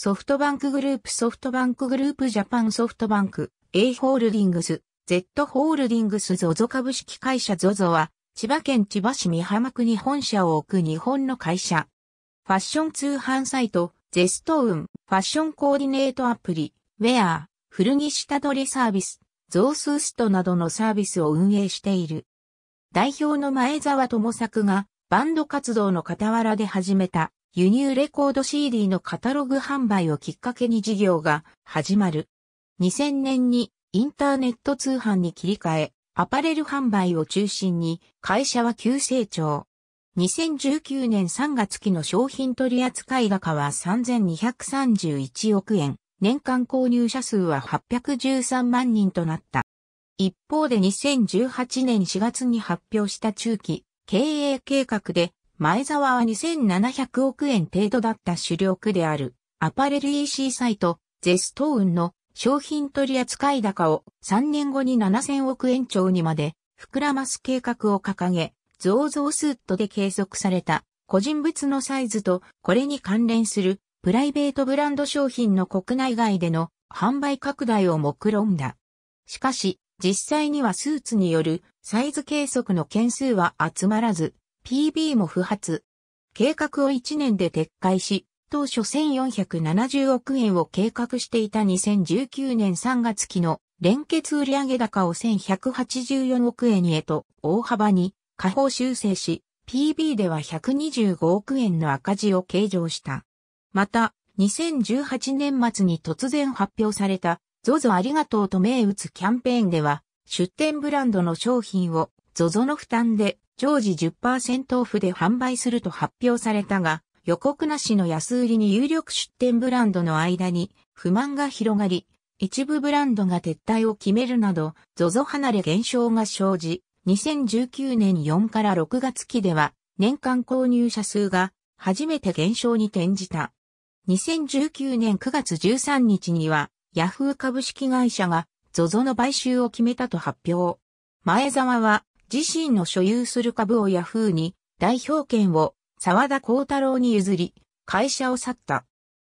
ソフトバンクグループソフトバンクグループジャパンソフトバンク A ホールディングス Z ホールディングス ZOZO 株式会社 ZOZO は千葉県千葉市美浜区に本社を置く日本の会社。ファッション通販サイト、ゼストウン、ファッションコーディネートアプリ、ウェア、古着下取りサービス、ゾウスストなどのサービスを運営している。代表の前澤友作がバンド活動の傍らで始めた輸入レコード CD のカタログ販売をきっかけに事業が始まる。2000年にインターネット通販に切り替え、アパレル販売を中心に会社は急成長。2019年3月期の商品取扱高は3231億円。年間購入者数は813万人となった。一方で2018年4月に発表した中期経営計画で前沢は2700億円程度だった主力であるアパレル EC サイトゼストーンの商品取扱高を3年後に7000億円超にまで膨らます計画を掲げ、増増スットで計測された個人物のサイズとこれに関連するプライベートブランド商品の国内外での販売拡大を目論んだ。しかし、実際にはスーツによるサイズ計測の件数は集まらず、PB も不発。計画を1年で撤回し、当初1470億円を計画していた2019年3月期の連結売上高を1184億円へと大幅に下方修正し、PB では125億円の赤字を計上した。また、2018年末に突然発表された ZOZO ありがとうと銘打つキャンペーンでは、出店ブランドの商品を ZOZO の負担で常時10%オフで販売すると発表されたが、予告なしの安売りに有力出店ブランドの間に不満が広がり、一部ブランドが撤退を決めるなど、ZOZO 離れ減少が生じ、2019年4から6月期では、年間購入者数が初めて減少に転じた。2019年9月13日には、ヤフー株式会社が ZOZO の買収を決めたと発表。前沢は自身の所有する株をヤフーに代表権を沢田幸太郎に譲り、会社を去った。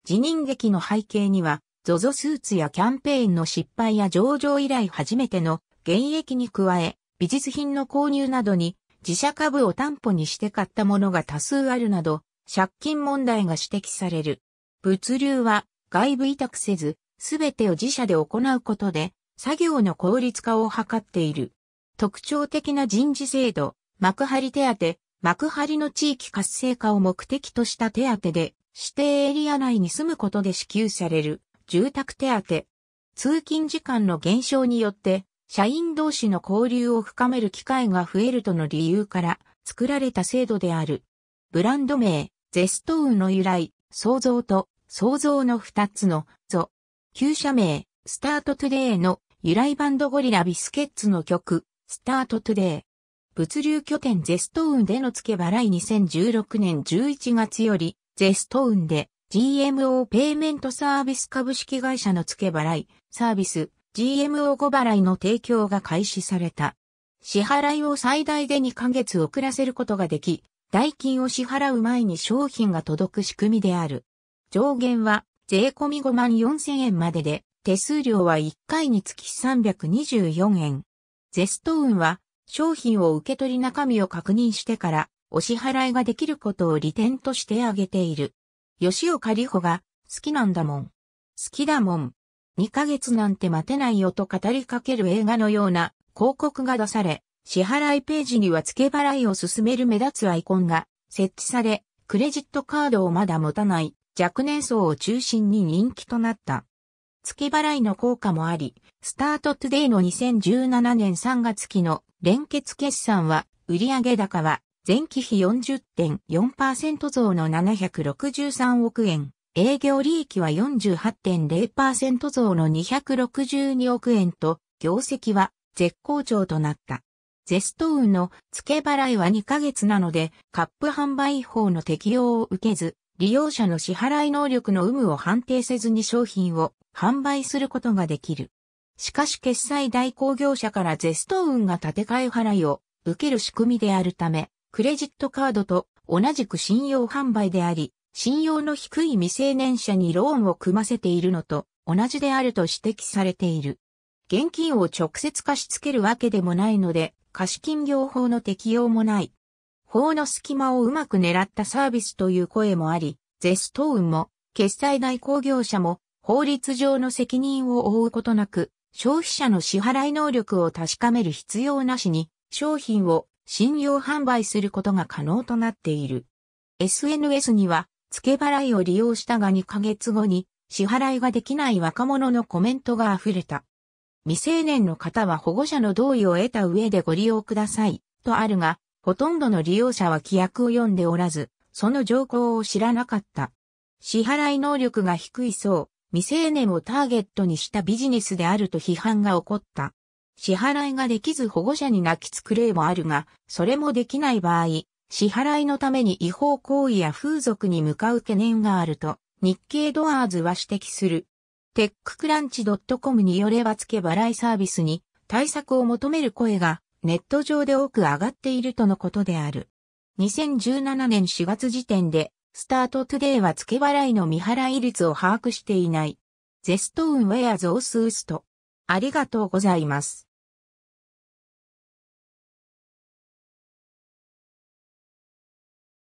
辞任劇の背景には、ZOZO スーツやキャンペーンの失敗や上場以来初めての現役に加え、美術品の購入などに自社株を担保にして買ったものが多数あるなど、借金問題が指摘される。物流は外部委託せず、すべてを自社で行うことで、作業の効率化を図っている。特徴的な人事制度、幕張手当、幕張の地域活性化を目的とした手当で、指定エリア内に住むことで支給される、住宅手当。通勤時間の減少によって、社員同士の交流を深める機会が増えるとの理由から、作られた制度である。ブランド名、ゼストウの由来、創造と、創造の二つの、ゾ。旧社名、スタートトゥデイの由来バンドゴリラビスケッツの曲、スタートトゥデイ。物流拠点ゼストウンでの付け払い2016年11月より、ゼストウンで GMO ペイメントサービス株式会社の付け払い、サービス、GMO 5払いの提供が開始された。支払いを最大で2ヶ月遅らせることができ、代金を支払う前に商品が届く仕組みである。上限は税込み5万4千円までで、手数料は1回につき324円。ゼストーンは、商品を受け取り中身を確認してから、お支払いができることを利点として挙げている。吉岡里帆が、好きなんだもん。好きだもん。2ヶ月なんて待てないよと語りかける映画のような広告が出され、支払いページには付け払いを進める目立つアイコンが設置され、クレジットカードをまだ持たない若年層を中心に人気となった。月払いの効果もあり、スタートトゥデイの2017年3月期の連結決算は、売上高は前期比40.4%増の763億円、営業利益は48.0%増の262億円と、業績は絶好調となった。ゼストウンの付け払いは2ヶ月なので、カップ販売法の適用を受けず、利用者の支払い能力の有無を判定せずに商品を販売することができる。しかし決済代行業者からゼスト運が建て替え払いを受ける仕組みであるため、クレジットカードと同じく信用販売であり、信用の低い未成年者にローンを組ませているのと同じであると指摘されている。現金を直接貸し付けるわけでもないので、貸金業法の適用もない。法の隙間をうまく狙ったサービスという声もあり、ゼストンも、決済代行業者も、法律上の責任を負うことなく、消費者の支払い能力を確かめる必要なしに、商品を信用販売することが可能となっている。SNS には、付け払いを利用したが2ヶ月後に、支払いができない若者のコメントが溢れた。未成年の方は保護者の同意を得た上でご利用ください、とあるが、ほとんどの利用者は規約を読んでおらず、その情報を知らなかった。支払い能力が低いそう。未成年をターゲットにしたビジネスであると批判が起こった。支払いができず保護者に泣きつく例もあるが、それもできない場合、支払いのために違法行為や風俗に向かう懸念があると、日経ドアーズは指摘する。テッククランチ .com によればつけ払いサービスに対策を求める声がネット上で多く上がっているとのことである。2017年4月時点でスタートトゥデイは付け払いの未払い率を把握していない。ゼストウンウェアゾスウスト。ありがとうございます。